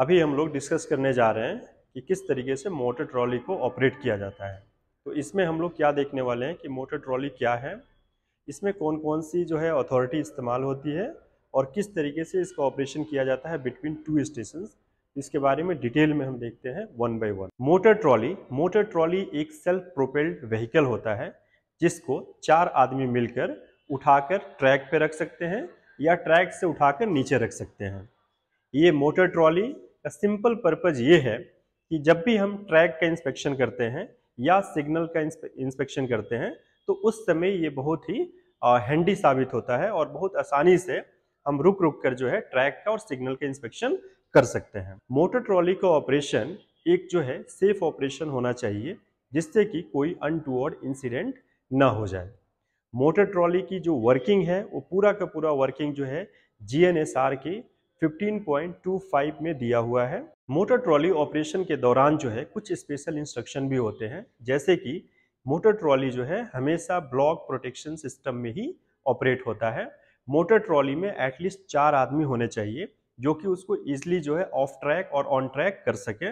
अभी हम लोग डिस्कस करने जा रहे हैं कि किस तरीके से मोटर ट्रॉली को ऑपरेट किया जाता है तो इसमें हम लोग क्या देखने वाले हैं कि मोटर ट्रॉली क्या है इसमें कौन कौन सी जो है अथॉरिटी इस्तेमाल होती है और किस तरीके से इसका ऑपरेशन किया जाता है बिटवीन टू स्टेशन इसके बारे में डिटेल में हम देखते हैं one by one motor trolley motor trolley एक सेल्फ प्रोपेल्ड व्हीकल होता है जिसको चार आदमी मिलकर उठाकर ट्रैक पे रख सकते हैं या ट्रैक से उठाकर नीचे रख सकते हैं ये मोटर ट्रॉली का सिंपल पर्पज ये है कि जब भी हम ट्रैक का इंस्पेक्शन करते हैं या सिग्नल का इंस्पेक्शन करते हैं तो उस समय ये बहुत ही हैंडी साबित होता है और बहुत आसानी से हम रुक रुक कर जो है ट्रैक का और सिग्नल का इंस्पेक्शन कर सकते हैं मोटर ट्रॉली का ऑपरेशन एक जो है सेफ ऑपरेशन होना चाहिए जिससे कि कोई अनटूवर्ड इंसिडेंट ना हो जाए मोटर ट्रॉली की जो वर्किंग है वो पूरा का पूरा वर्किंग जो है जी की 15.25 में दिया हुआ है मोटर ट्रॉली ऑपरेशन के दौरान जो है कुछ स्पेशल इंस्ट्रक्शन भी होते हैं जैसे कि मोटर ट्रॉली जो है हमेशा ब्लॉक प्रोटेक्शन सिस्टम में ही ऑपरेट होता है मोटर ट्रॉली में एटलीस्ट चार आदमी होने चाहिए जो कि उसको ईजिली जो है ऑफ ट्रैक और ऑन ट्रैक कर सके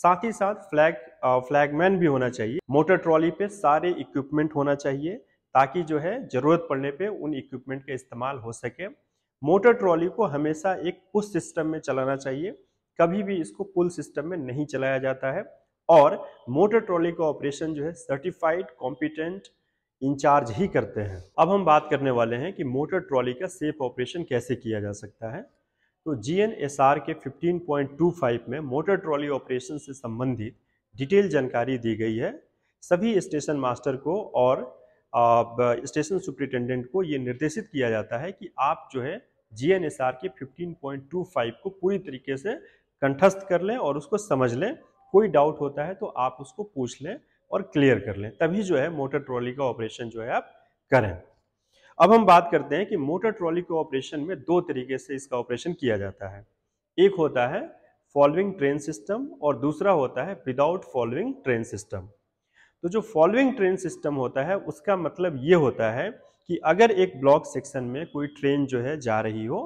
साथ ही साथ फ्लैग फ्लैगमैन भी होना चाहिए मोटर ट्रॉली पे सारे इक्विपमेंट होना चाहिए ताकि जो है ज़रूरत पड़ने पे उन इक्विपमेंट का इस्तेमाल हो सके मोटर ट्रॉली को हमेशा एक पुश सिस्टम में चलाना चाहिए कभी भी इसको पुल सिस्टम में नहीं चलाया जाता है और मोटर ट्रॉली का ऑपरेशन जो है सर्टिफाइड कॉम्पिटेंट इंचार्ज ही करते हैं अब हम बात करने वाले हैं कि मोटर ट्रॉली का सेफ ऑपरेशन कैसे किया जा सकता है तो जी के 15.25 में मोटर ट्रॉली ऑपरेशन से संबंधित डिटेल जानकारी दी गई है सभी स्टेशन मास्टर को और स्टेशन सुप्रिटेंडेंट को ये निर्देशित किया जाता है कि आप जो है जीएनएसआर के 15.25 को पूरी तरीके से कंठस्थ कर लें और उसको समझ लें कोई डाउट होता है तो आप उसको पूछ लें और क्लियर कर लें तभी जो है मोटर ट्रॉली का ऑपरेशन जो है आप करें अब हम बात करते हैं कि मोटर ट्रॉली के ऑपरेशन में दो तरीके से इसका ऑपरेशन किया जाता है एक होता है फॉलोइंग ट्रेन सिस्टम और दूसरा होता है विदाउट फॉलोइंग ट्रेन सिस्टम तो जो फॉलोइंग ट्रेन सिस्टम होता है उसका मतलब ये होता है कि अगर एक ब्लॉक सेक्शन में कोई ट्रेन जो है जा रही हो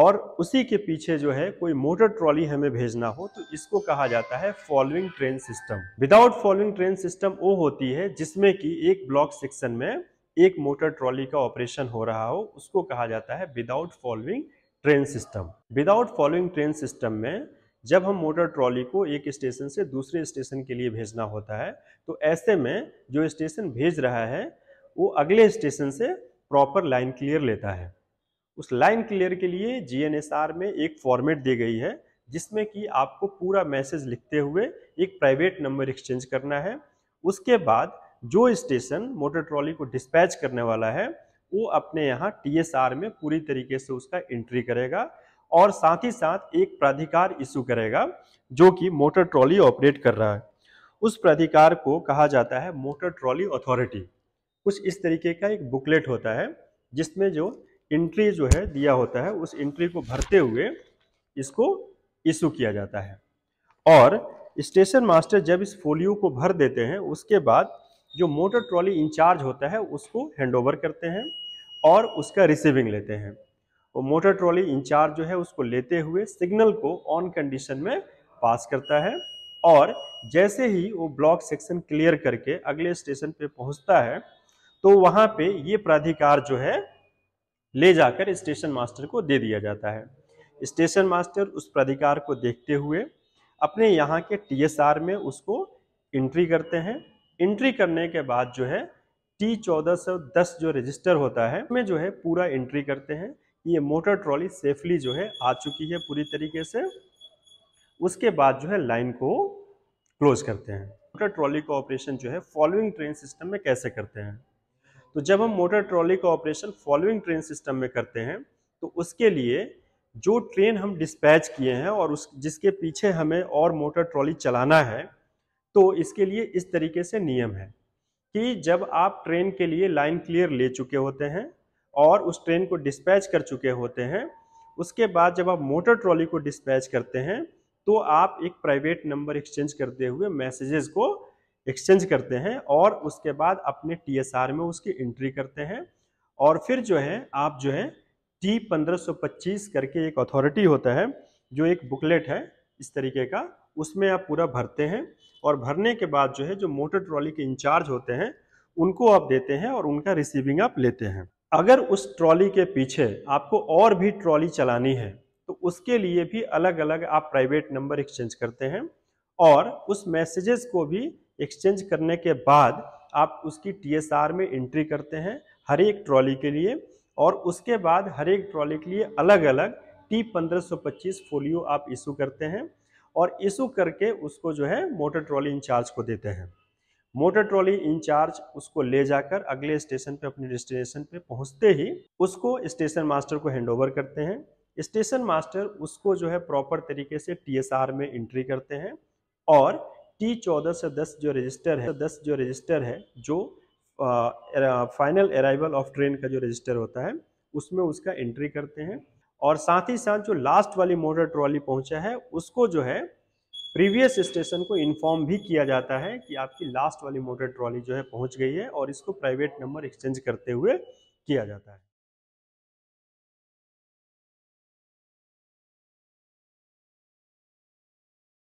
और उसी के पीछे जो है कोई मोटर ट्रॉली हमें भेजना हो तो इसको कहा जाता है following train system without following train system वो होती है जिसमें कि एक ब्लॉक सेक्शन में एक मोटर ट्रॉली का ऑपरेशन हो रहा हो उसको कहा जाता है without following train system without following train system में जब हम मोटर ट्रॉली को एक स्टेशन से दूसरे स्टेशन के लिए भेजना होता है तो ऐसे में जो स्टेशन भेज रहा है वो अगले स्टेशन से प्रॉपर लाइन क्लियर लेता है उस लाइन क्लियर के लिए जीएनएसआर में एक फॉर्मेट दी गई है जिसमें कि आपको पूरा मैसेज लिखते हुए एक प्राइवेट नंबर एक्सचेंज करना है उसके बाद जो स्टेशन मोटर ट्रॉली को डिस्पैच करने वाला है वो अपने यहाँ टीएसआर में पूरी तरीके से उसका एंट्री करेगा और साथ ही साथ एक प्राधिकार इशू करेगा जो कि मोटर ट्रॉली ऑपरेट कर रहा है उस प्राधिकार को कहा जाता है मोटर ट्रॉली अथॉरिटी कुछ इस तरीके का एक बुकलेट होता है जिसमें जो एंट्री जो है दिया होता है उस एंट्री को भरते हुए इसको इशू किया जाता है और स्टेशन मास्टर जब इस फोलियो को भर देते हैं उसके बाद जो मोटर ट्रॉली इंचार्ज होता है उसको हैंडओवर करते हैं और उसका रिसीविंग लेते हैं वो मोटर ट्रॉली इंचार्ज जो है उसको लेते हुए सिग्नल को ऑन कंडीशन में पास करता है और जैसे ही वो ब्लॉक सेक्शन क्लियर करके अगले स्टेशन पे पहुंचता है तो वहां पे ये प्राधिकार जो है ले जाकर स्टेशन मास्टर को दे दिया जाता है स्टेशन मास्टर उस प्राधिकार को देखते हुए अपने यहाँ के आर में उसको एंट्री करते हैं एंट्री करने के बाद जो है टी चौदह सौ दस जो रजिस्टर होता है में जो है पूरा एंट्री करते हैं ये मोटर ट्रॉली सेफली जो है आ चुकी है पूरी तरीके से उसके बाद जो है लाइन को क्लोज करते हैं मोटर ट्रॉली का ऑपरेशन जो है फॉलोइंग ट्रेन सिस्टम में कैसे करते हैं तो जब हम मोटर ट्रॉली का ऑपरेशन फॉलोइंग ट्रेन सिस्टम में करते हैं तो उसके लिए जो ट्रेन हम डिस्पैच किए हैं और उस जिसके पीछे हमें और मोटर ट्रॉली चलाना है तो इसके लिए इस तरीके से नियम है कि जब आप ट्रेन के लिए लाइन क्लियर ले चुके होते हैं और उस ट्रेन को डिस्पैच कर चुके होते हैं उसके बाद जब आप मोटर ट्रॉली को डिस्पैच करते हैं तो आप एक प्राइवेट नंबर एक्सचेंज करते हुए मैसेजेस को एक्सचेंज करते हैं और उसके बाद अपने टी में उसकी एंट्री करते हैं और फिर जो है आप जो है टी पंद्रह करके एक अथॉरिटी होता है जो एक बुकलेट है इस तरीके का उसमें आप पूरा भरते हैं और भरने के बाद जो है जो मोटर ट्रॉली के इंचार्ज होते हैं उनको आप देते हैं और उनका रिसीविंग आप लेते हैं अगर उस ट्रॉली के पीछे आपको और भी ट्रॉली चलानी है तो उसके लिए भी अलग अलग आप प्राइवेट नंबर एक्सचेंज करते हैं और उस मैसेजेस को भी एक्सचेंज करने के बाद आप उसकी टीएसआर में एंट्री करते हैं हर एक ट्रॉली के लिए और उसके बाद हर एक ट्रॉली के लिए अलग अलग टी 1525 फोलियो आप इशू करते हैं और इशू करके उसको जो है मोटर ट्रॉली इंचार्ज को देते हैं मोटर ट्रॉली इंचार्ज उसको ले जाकर अगले स्टेशन पे अपने डेस्टिनेशन पे पहुंचते ही उसको स्टेशन मास्टर को हैंडओवर करते हैं स्टेशन मास्टर उसको जो है प्रॉपर तरीके से टीएसआर में एंट्री करते हैं और टी चौदह से दस जो रजिस्टर है दस जो रजिस्टर है जो फाइनल अराइवल ऑफ ट्रेन का जो रजिस्टर होता है उसमें उसका एंट्री करते हैं और साथ ही साथ जो लास्ट वाली मोटर ट्रॉली पहुँचा है उसको जो है प्रीवियस स्टेशन को इन्फॉर्म भी किया जाता है कि आपकी लास्ट वाली मोटर ट्रॉली जो है पहुंच गई है और इसको प्राइवेट नंबर एक्सचेंज करते हुए किया जाता है